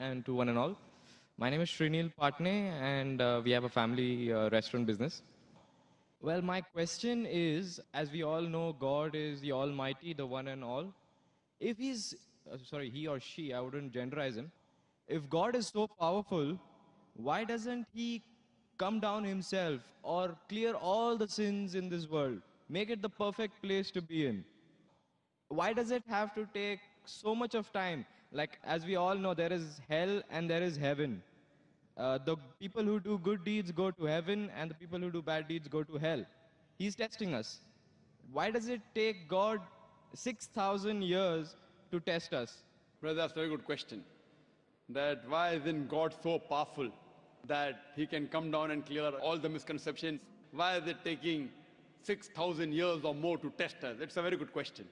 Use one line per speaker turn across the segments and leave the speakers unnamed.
and to one and all. My name is Srinil Patne, and uh, we have a family uh, restaurant business. Well, my question is, as we all know, God is the Almighty, the one and all. If he's, uh, sorry, he or she, I wouldn't genderize him. If God is so powerful, why doesn't he come down himself or clear all the sins in this world? Make it the perfect place to be in. Why does it have to take so much of time? Like, as we all know, there is hell and there is heaven. Uh, the people who do good deeds go to heaven and the people who do bad deeds go to hell. He's testing us. Why does it take God 6,000 years
to test us? Brother, that's a very good question. That why isn't God so powerful that he can come down and clear all the misconceptions? Why is it taking 6,000 years or more to test us? It's a very good question.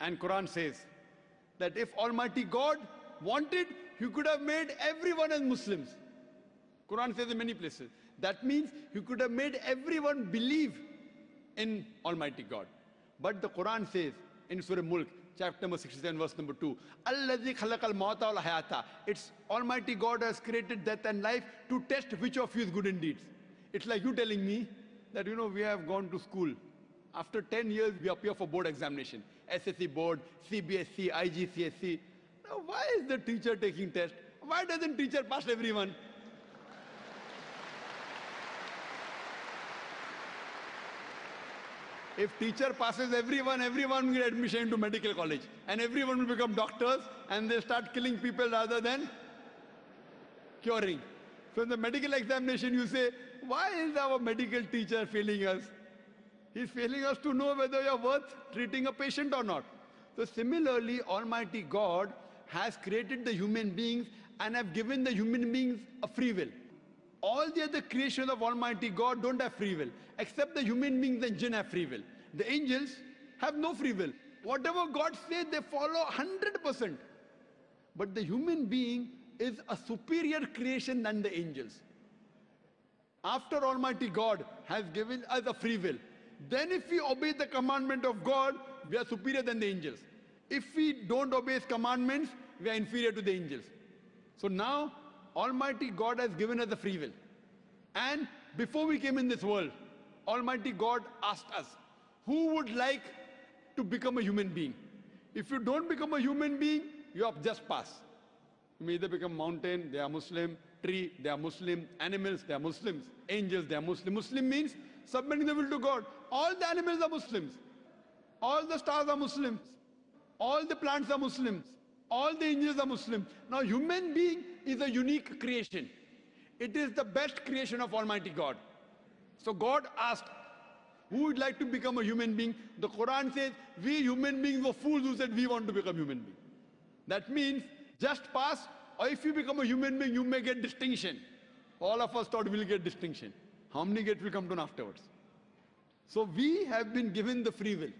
And Quran says, that if Almighty God wanted, He could have made everyone as Muslims. Quran says in many places. That means He could have made everyone believe in Almighty God. But the Quran says in Surah Mulk, chapter number 67, verse number 2, Allazi khalaqal mawta hayata. It's Almighty God has created death and life to test which of you is good in deeds. It's like you telling me that, you know, we have gone to school after 10 years, we appear for board examination, SSC board, CBSC, IGCSC. Now, why is the teacher taking test? Why doesn't teacher pass everyone? if teacher passes everyone, everyone will get admission into medical college and everyone will become doctors and they start killing people rather than curing. So in the medical examination you say, why is our medical teacher failing us? He's failing us to know whether you're worth treating a patient or not. So similarly, Almighty God has created the human beings and have given the human beings a free will. All the other creations of Almighty God don't have free will, except the human beings and jinn have free will. The angels have no free will. Whatever God says, they follow 100%. But the human being is a superior creation than the angels. After Almighty God has given us a free will, then if we obey the commandment of God, we are superior than the angels. If we don't obey his commandments, we are inferior to the angels. So now, Almighty God has given us the free will. And before we came in this world, Almighty God asked us, who would like to become a human being? If you don't become a human being, you have just passed. You may either become mountain, they are Muslim, tree, they are Muslim, animals, they are Muslims, angels, they are Muslim. Muslim means submitting the will to God. All the animals are Muslims. All the stars are Muslims. All the plants are Muslims. All the angels are Muslims. Now human being is a unique creation. It is the best creation of Almighty God. So God asked, who would like to become a human being? The Quran says, we human beings were fools who said we want to become human being. That means just pass or if you become a human being, you may get distinction. All of us thought we'll get distinction how many gate will come down afterwards. So we have been given the free will.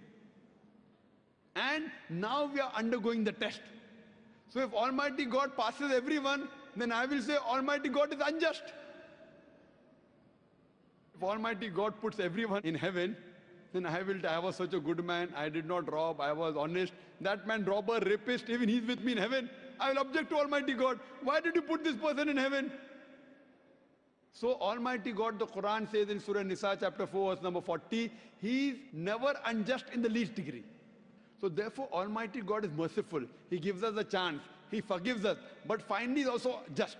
And now we are undergoing the test. So if Almighty God passes everyone, then I will say Almighty God is unjust. If Almighty God puts everyone in heaven, then I will, I was such a good man, I did not rob, I was honest. That man, robber, rapist, even he's with me in heaven. I will object to Almighty God. Why did you put this person in heaven? So Almighty God, the Quran says in Surah Nisa chapter 4 verse number 40, He is never unjust in the least degree. So therefore Almighty God is merciful. He gives us a chance. He forgives us. But finally is also just.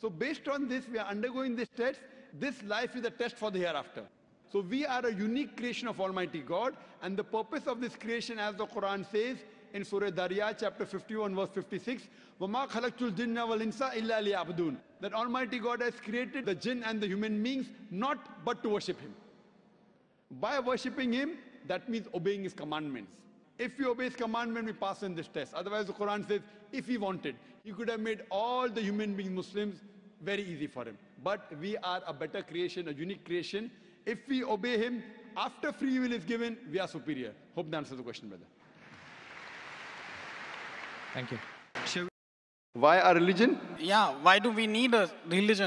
So based on this, we are undergoing this test. This life is a test for the hereafter. So we are a unique creation of Almighty God. And the purpose of this creation, as the Quran says, in Surah Darya, chapter 51, verse 56, That Almighty God has created the jinn and the human beings not but to worship Him. By worshipping Him, that means obeying His commandments. If we obey His commandment, we pass in this test. Otherwise, the Quran says, if He wanted, He could have made all the human beings Muslims very easy for Him. But we are a better creation, a unique creation. If we obey Him, after free will is given, we are superior. Hope that answers the question, brother. Thank you. Why a religion? Yeah, why do we need a religion?